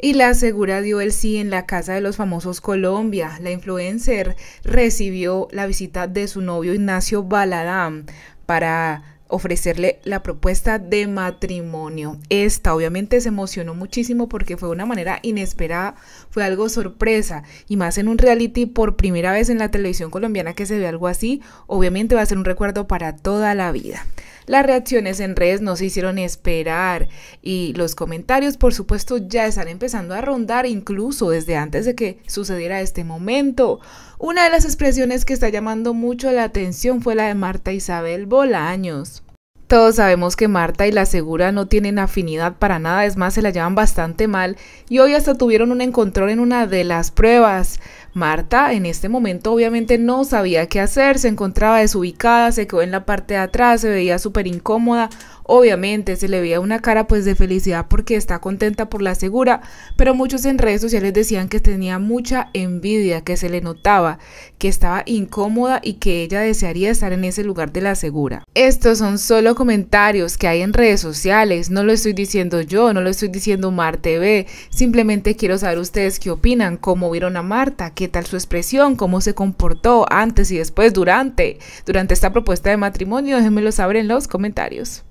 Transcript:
Y la asegura dio el sí en la casa de los famosos Colombia. La influencer recibió la visita de su novio Ignacio Baladán para ofrecerle la propuesta de matrimonio. Esta obviamente se emocionó muchísimo porque fue una manera inesperada, fue algo sorpresa y más en un reality por primera vez en la televisión colombiana que se ve algo así, obviamente va a ser un recuerdo para toda la vida. Las reacciones en redes no se hicieron esperar y los comentarios, por supuesto, ya están empezando a rondar incluso desde antes de que sucediera este momento. Una de las expresiones que está llamando mucho la atención fue la de Marta Isabel Bolaños. Todos sabemos que Marta y la Segura no tienen afinidad para nada, es más, se la llevan bastante mal y hoy hasta tuvieron un encontrón en una de las pruebas. Marta en este momento obviamente no sabía qué hacer, se encontraba desubicada, se quedó en la parte de atrás, se veía súper incómoda, Obviamente se le veía una cara pues de felicidad porque está contenta por la segura, pero muchos en redes sociales decían que tenía mucha envidia, que se le notaba, que estaba incómoda y que ella desearía estar en ese lugar de la segura. Estos son solo comentarios que hay en redes sociales, no lo estoy diciendo yo, no lo estoy diciendo Mar TV, simplemente quiero saber ustedes qué opinan, cómo vieron a Marta, qué tal su expresión, cómo se comportó antes y después, durante, durante esta propuesta de matrimonio, déjenmelo saber en los comentarios.